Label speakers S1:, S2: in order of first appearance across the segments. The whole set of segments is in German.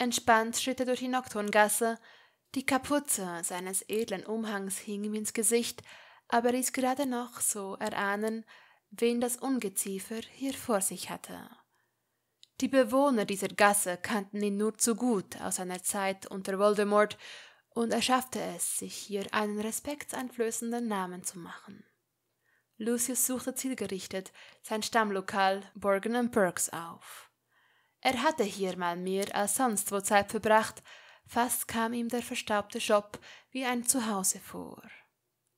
S1: Entspannt schritt er durch die Nocturngasse. Die Kapuze seines edlen Umhangs hing ihm ins Gesicht, aber ließ gerade noch so erahnen, wen das Ungeziefer hier vor sich hatte. Die Bewohner dieser Gasse kannten ihn nur zu gut aus seiner Zeit unter Voldemort, und er schaffte es, sich hier einen respektseinflößenden Namen zu machen. Lucius suchte zielgerichtet sein Stammlokal Borgen Perks auf. Er hatte hier mal mehr als sonst wo Zeit verbracht, fast kam ihm der verstaubte Shop wie ein Zuhause vor.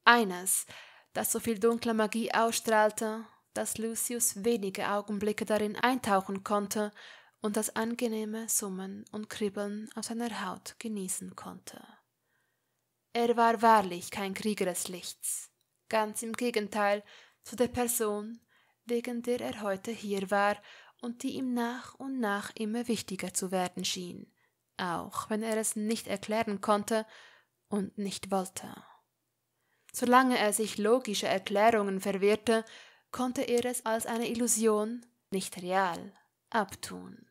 S1: Eines, das so viel dunkle Magie ausstrahlte, dass Lucius wenige Augenblicke darin eintauchen konnte und das angenehme Summen und Kribbeln auf seiner Haut genießen konnte. Er war wahrlich kein Krieger des Lichts, ganz im Gegenteil zu der Person, wegen der er heute hier war und die ihm nach und nach immer wichtiger zu werden schien, auch wenn er es nicht erklären konnte und nicht wollte. Solange er sich logische Erklärungen verwehrte, konnte er es als eine Illusion, nicht real, abtun.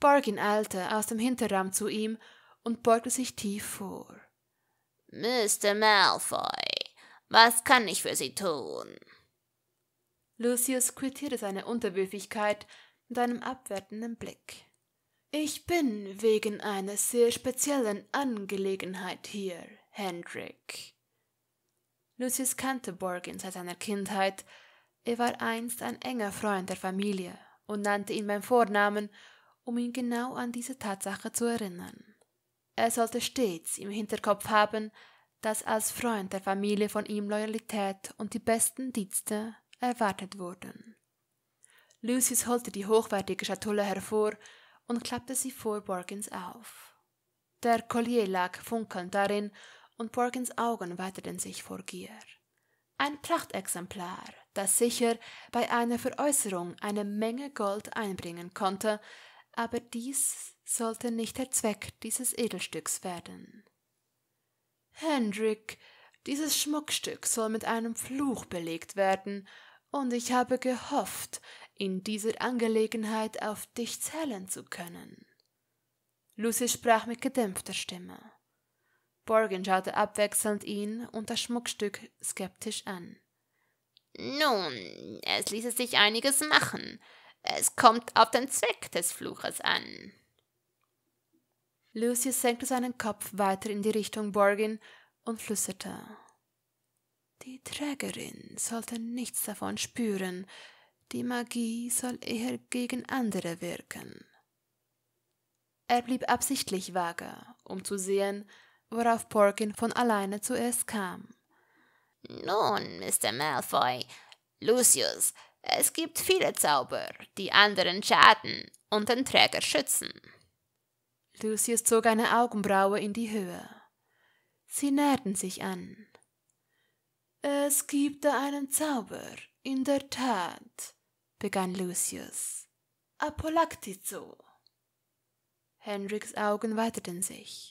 S1: Borgin eilte aus dem Hinterraum zu ihm und beugte sich tief vor. Mr. Malfoy, was kann ich für Sie tun? Lucius quittierte seine Unterwürfigkeit mit einem abwertenden Blick. Ich bin wegen einer sehr speziellen Angelegenheit hier, Hendrik. Lucius kannte Borgin seit seiner Kindheit. Er war einst ein enger Freund der Familie und nannte ihn beim Vornamen, um ihn genau an diese Tatsache zu erinnern. Er sollte stets im Hinterkopf haben, dass als Freund der Familie von ihm Loyalität und die besten Dienste erwartet wurden. Lucius holte die hochwertige Schatulle hervor und klappte sie vor Borgins auf. Der Collier lag funkelnd darin und Borgins Augen weiteten sich vor Gier. Ein Prachtexemplar, das sicher bei einer Veräußerung eine Menge Gold einbringen konnte, aber dies sollte nicht der Zweck dieses Edelstücks werden. Hendrik, dieses Schmuckstück soll mit einem Fluch belegt werden, und ich habe gehofft, in dieser Angelegenheit auf dich zählen zu können. Lucy sprach mit gedämpfter Stimme. Borgin schaute abwechselnd ihn und das Schmuckstück skeptisch an. Nun, es ließe sich einiges machen. Es kommt auf den Zweck des Fluches an. Lucius senkte seinen Kopf weiter in die Richtung Borgin und flüsterte. Die Trägerin sollte nichts davon spüren, die Magie soll eher gegen andere wirken. Er blieb absichtlich vage, um zu sehen, worauf Porkin von alleine zuerst kam. Nun, Mr. Malfoy, Lucius, es gibt viele Zauber, die anderen schaden und den Träger schützen. Lucius zog eine Augenbraue in die Höhe. Sie näherten sich an. Es gibt da einen Zauber, in der Tat, begann Lucius. Apolactizo. Henriks Augen weiteten sich,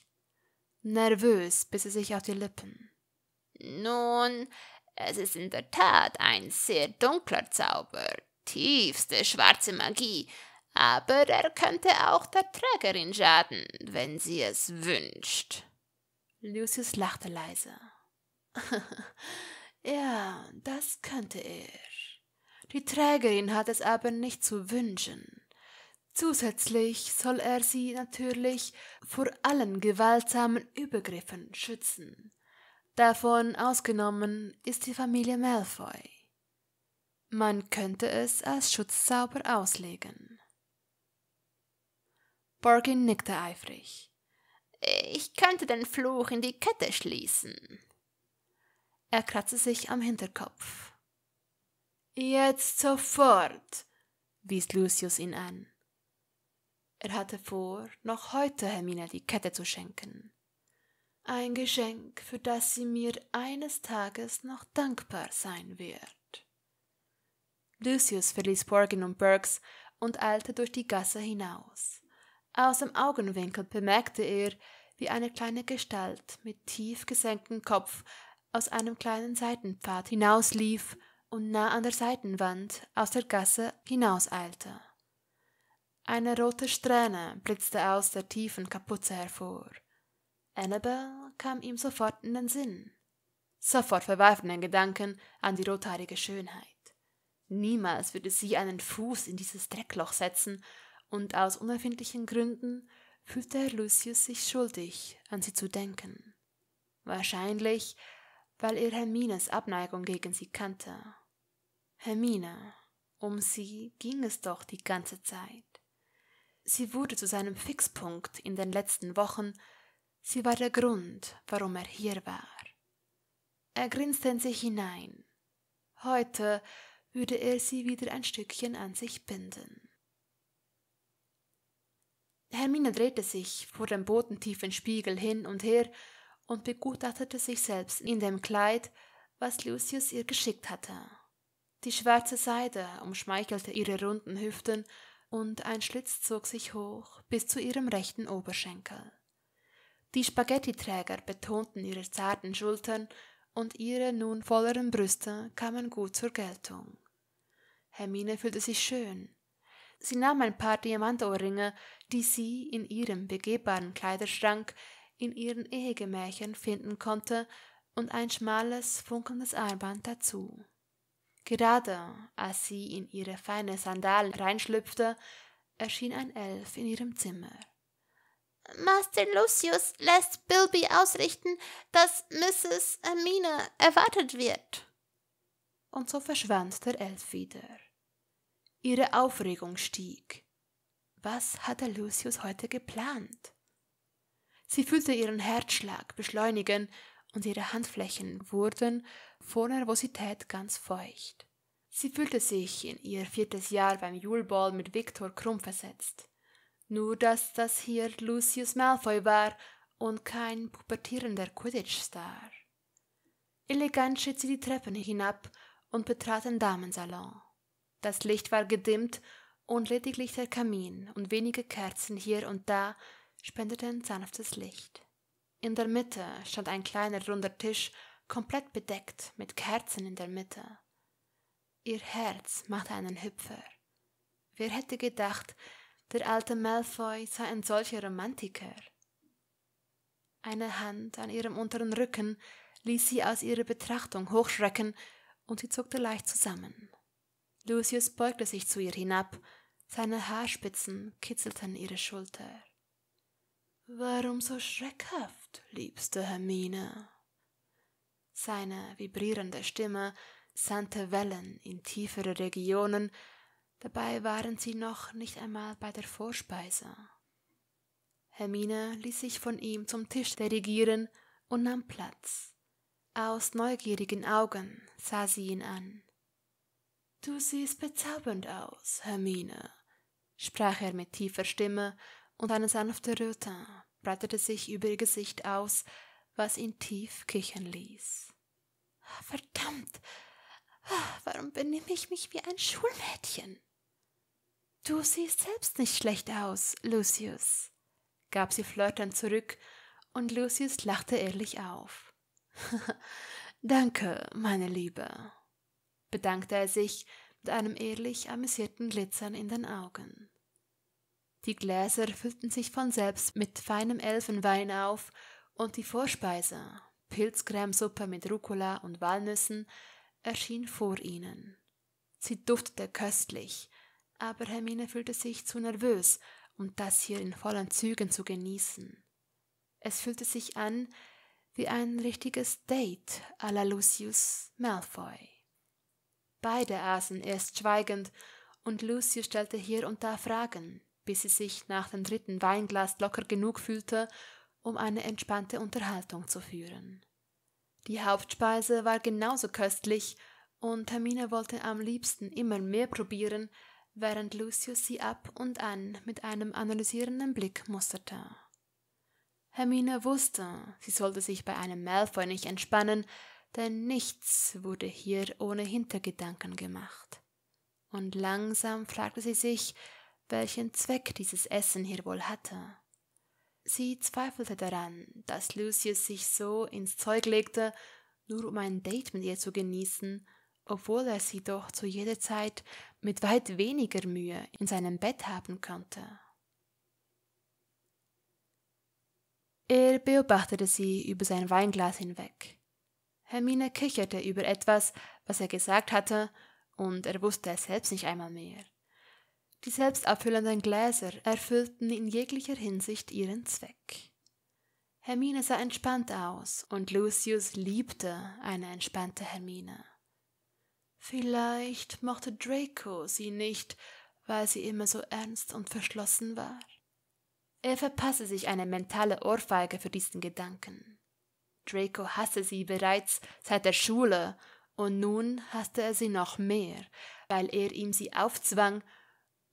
S1: nervös biss er sich auf die Lippen. Nun, es ist in der Tat ein sehr dunkler Zauber, tiefste schwarze Magie, aber er könnte auch der Trägerin schaden, wenn sie es wünscht. Lucius lachte leise. Ja, das könnte er. Die Trägerin hat es aber nicht zu wünschen. Zusätzlich soll er sie natürlich vor allen gewaltsamen Übergriffen schützen. Davon ausgenommen ist die Familie Malfoy. Man könnte es als Schutzzauber auslegen. Borkin nickte eifrig. Ich könnte den Fluch in die Kette schließen. Er kratzte sich am Hinterkopf. Jetzt sofort, wies Lucius ihn an. Er hatte vor, noch heute Hermine die Kette zu schenken. Ein Geschenk, für das sie mir eines Tages noch dankbar sein wird. Lucius verließ Porgin und Burks und eilte durch die Gasse hinaus. Aus dem Augenwinkel bemerkte er, wie eine kleine Gestalt mit tief gesenktem Kopf aus einem kleinen Seitenpfad hinauslief und nah an der Seitenwand aus der Gasse hinauseilte. Eine rote Strähne blitzte aus der tiefen Kapuze hervor. Annabel kam ihm sofort in den Sinn. Sofort verwarf er den Gedanken an die rothaarige Schönheit. Niemals würde sie einen Fuß in dieses Dreckloch setzen, und aus unerfindlichen Gründen fühlte Herr Lucius sich schuldig, an sie zu denken. Wahrscheinlich weil er Hermines Abneigung gegen sie kannte. Hermine, um sie ging es doch die ganze Zeit. Sie wurde zu seinem Fixpunkt in den letzten Wochen, sie war der Grund, warum er hier war. Er grinste in sich hinein. Heute würde er sie wieder ein Stückchen an sich binden. Hermine drehte sich vor dem bodentiefen Spiegel hin und her und begutachtete sich selbst in dem Kleid, was Lucius ihr geschickt hatte. Die schwarze Seide umschmeichelte ihre runden Hüften und ein Schlitz zog sich hoch bis zu ihrem rechten Oberschenkel. Die Spaghettiträger betonten ihre zarten Schultern und ihre nun volleren Brüste kamen gut zur Geltung. Hermine fühlte sich schön. Sie nahm ein paar Diamantohrringe, die sie in ihrem begehbaren Kleiderschrank in ihren Ehegemächern finden konnte und ein schmales, funkelndes Armband dazu. Gerade als sie in ihre feine Sandalen reinschlüpfte, erschien ein Elf in ihrem Zimmer. Master Lucius lässt Bilby ausrichten, dass Mrs. Amina erwartet wird. Und so verschwand der Elf wieder. Ihre Aufregung stieg. Was hatte Lucius heute geplant? Sie fühlte ihren Herzschlag beschleunigen und ihre Handflächen wurden vor Nervosität ganz feucht. Sie fühlte sich in ihr viertes Jahr beim Julball mit Viktor Krumm versetzt. Nur dass das hier Lucius Malfoy war und kein pubertierender Quidditch-Star. Elegant schritt sie die Treppen hinab und betrat den Damensalon. Das Licht war gedimmt und lediglich der Kamin und wenige Kerzen hier und da spendeten sanftes Licht. In der Mitte stand ein kleiner runder Tisch, komplett bedeckt mit Kerzen in der Mitte. Ihr Herz machte einen Hüpfer. Wer hätte gedacht, der alte Malfoy sei ein solcher Romantiker? Eine Hand an ihrem unteren Rücken ließ sie aus ihrer Betrachtung hochschrecken und sie zuckte leicht zusammen. Lucius beugte sich zu ihr hinab, seine Haarspitzen kitzelten ihre Schulter. Warum so schreckhaft, liebste Hermine? Seine vibrierende Stimme sandte Wellen in tiefere Regionen, dabei waren sie noch nicht einmal bei der Vorspeise. Hermine ließ sich von ihm zum Tisch dirigieren und nahm Platz. Aus neugierigen Augen sah sie ihn an. Du siehst bezaubernd aus, Hermine, sprach er mit tiefer Stimme und eine sanfte Röte breitete sich über ihr Gesicht aus, was ihn tief kichern ließ. Verdammt! Warum benehme ich mich wie ein Schulmädchen? Du siehst selbst nicht schlecht aus, Lucius, gab sie flirtend zurück, und Lucius lachte ehrlich auf. Danke, meine Liebe, bedankte er sich mit einem ehrlich amüsierten Glitzern in den Augen. Die Gläser füllten sich von selbst mit feinem Elfenwein auf und die Vorspeise, Pilzcremesuppe mit Rucola und Walnüssen, erschien vor ihnen. Sie duftete köstlich, aber Hermine fühlte sich zu nervös, um das hier in vollen Zügen zu genießen. Es fühlte sich an wie ein richtiges Date à la Lucius Malfoy. Beide aßen erst schweigend, und Lucius stellte hier und da Fragen, bis sie sich nach dem dritten Weinglas locker genug fühlte, um eine entspannte Unterhaltung zu führen. Die Hauptspeise war genauso köstlich, und Hermine wollte am liebsten immer mehr probieren, während Lucius sie ab und an mit einem analysierenden Blick musterte. Hermine wusste, sie sollte sich bei einem Malfoy nicht entspannen, denn nichts wurde hier ohne Hintergedanken gemacht. Und langsam fragte sie sich, welchen Zweck dieses Essen hier wohl hatte. Sie zweifelte daran, dass Lucius sich so ins Zeug legte, nur um ein Date mit ihr zu genießen, obwohl er sie doch zu jeder Zeit mit weit weniger Mühe in seinem Bett haben könnte. Er beobachtete sie über sein Weinglas hinweg. Hermine kicherte über etwas, was er gesagt hatte, und er wusste es selbst nicht einmal mehr. Die selbstabfüllenden Gläser erfüllten in jeglicher Hinsicht ihren Zweck. Hermine sah entspannt aus und Lucius liebte eine entspannte Hermine. Vielleicht mochte Draco sie nicht, weil sie immer so ernst und verschlossen war. Er verpasse sich eine mentale Ohrfeige für diesen Gedanken. Draco hasse sie bereits seit der Schule und nun hasste er sie noch mehr, weil er ihm sie aufzwang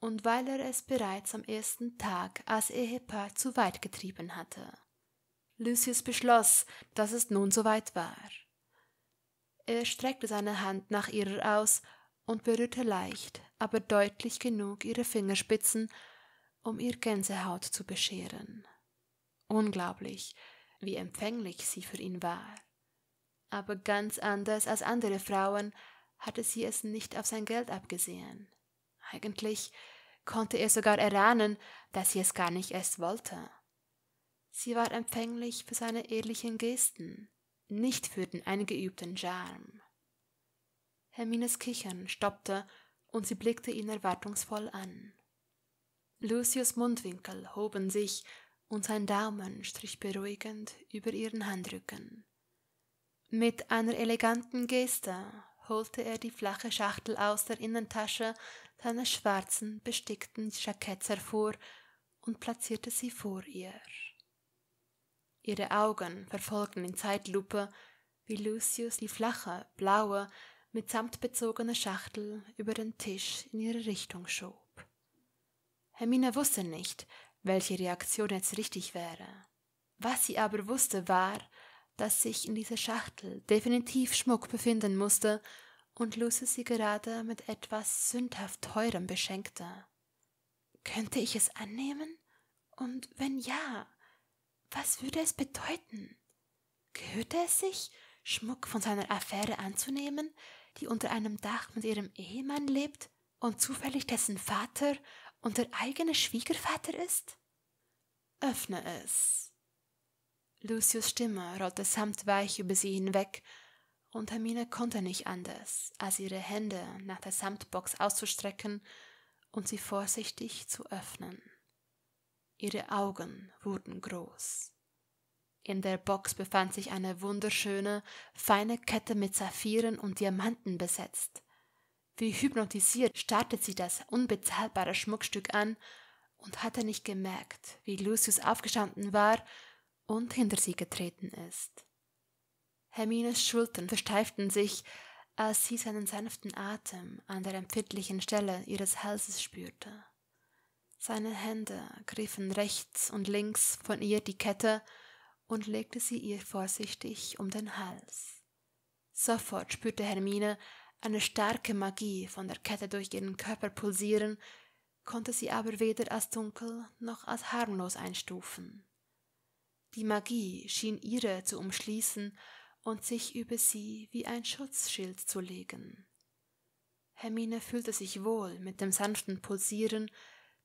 S1: und weil er es bereits am ersten Tag als Ehepaar zu weit getrieben hatte. Lucius beschloss, dass es nun soweit war. Er streckte seine Hand nach ihrer aus und berührte leicht, aber deutlich genug ihre Fingerspitzen, um ihr Gänsehaut zu bescheren. Unglaublich, wie empfänglich sie für ihn war. Aber ganz anders als andere Frauen hatte sie es nicht auf sein Geld abgesehen. Eigentlich konnte er sogar erahnen, dass sie es gar nicht erst wollte. Sie war empfänglich für seine ehrlichen Gesten, nicht für den eingeübten Charme. Hermines Kichern stoppte und sie blickte ihn erwartungsvoll an. Lucius Mundwinkel hoben sich und sein Daumen strich beruhigend über ihren Handrücken. Mit einer eleganten Geste holte er die flache Schachtel aus der Innentasche seines schwarzen, bestickten Jacketts hervor und platzierte sie vor ihr. Ihre Augen verfolgten in Zeitlupe, wie Lucius die flache, blaue, mit Samt bezogene Schachtel über den Tisch in ihre Richtung schob. Hermine wusste nicht, welche Reaktion jetzt richtig wäre. Was sie aber wusste war, dass sich in dieser Schachtel definitiv Schmuck befinden musste und Lucy sie gerade mit etwas sündhaft teurem beschenkte. Könnte ich es annehmen? Und wenn ja, was würde es bedeuten? Gehörte es sich, Schmuck von seiner Affäre anzunehmen, die unter einem Dach mit ihrem Ehemann lebt und zufällig dessen Vater und der eigene Schwiegervater ist? Öffne es, Lucius Stimme rollte samtweich über sie hinweg, und Hermine konnte nicht anders, als ihre Hände nach der Samtbox auszustrecken und sie vorsichtig zu öffnen. Ihre Augen wurden groß. In der Box befand sich eine wunderschöne, feine Kette mit Saphiren und Diamanten besetzt. Wie hypnotisiert starrte sie das unbezahlbare Schmuckstück an und hatte nicht gemerkt, wie Lucius aufgestanden war und hinter sie getreten ist. Hermines Schultern versteiften sich, als sie seinen sanften Atem an der empfindlichen Stelle ihres Halses spürte. Seine Hände griffen rechts und links von ihr die Kette und legte sie ihr vorsichtig um den Hals. Sofort spürte Hermine eine starke Magie von der Kette durch ihren Körper pulsieren, konnte sie aber weder als dunkel noch als harmlos einstufen. Die Magie schien ihre zu umschließen und sich über sie wie ein Schutzschild zu legen. Hermine fühlte sich wohl mit dem sanften Pulsieren,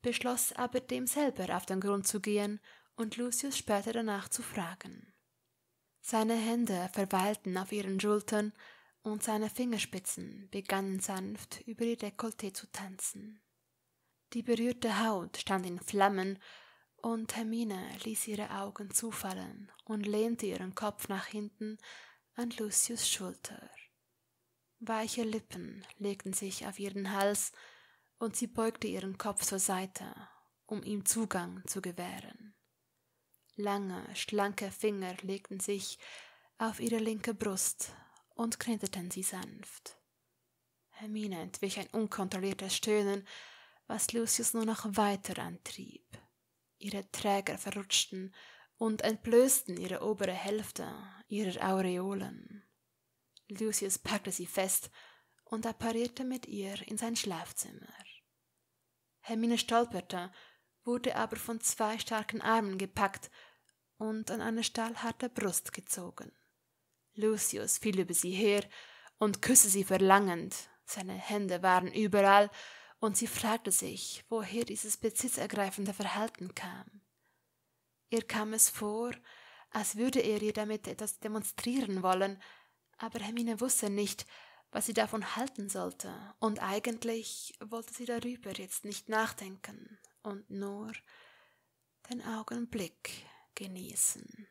S1: beschloss aber dem selber auf den Grund zu gehen und Lucius später danach zu fragen. Seine Hände verweilten auf ihren Schultern und seine Fingerspitzen begannen sanft über ihr Dekolleté zu tanzen. Die berührte Haut stand in Flammen und Hermine ließ ihre Augen zufallen und lehnte ihren Kopf nach hinten an Lucius Schulter. Weiche Lippen legten sich auf ihren Hals und sie beugte ihren Kopf zur Seite, um ihm Zugang zu gewähren. Lange, schlanke Finger legten sich auf ihre linke Brust und kneteten sie sanft. Hermine entwich ein unkontrolliertes Stöhnen, was Lucius nur noch weiter antrieb ihre Träger verrutschten und entblößten ihre obere Hälfte ihrer Aureolen. Lucius packte sie fest und apparierte mit ihr in sein Schlafzimmer. Hermine stolperte, wurde aber von zwei starken Armen gepackt und an eine stahlharte Brust gezogen. Lucius fiel über sie her und küsste sie verlangend, seine Hände waren überall, und sie fragte sich, woher dieses besitzergreifende Verhalten kam. Ihr kam es vor, als würde er ihr damit etwas demonstrieren wollen, aber Hermine wusste nicht, was sie davon halten sollte, und eigentlich wollte sie darüber jetzt nicht nachdenken und nur den Augenblick genießen.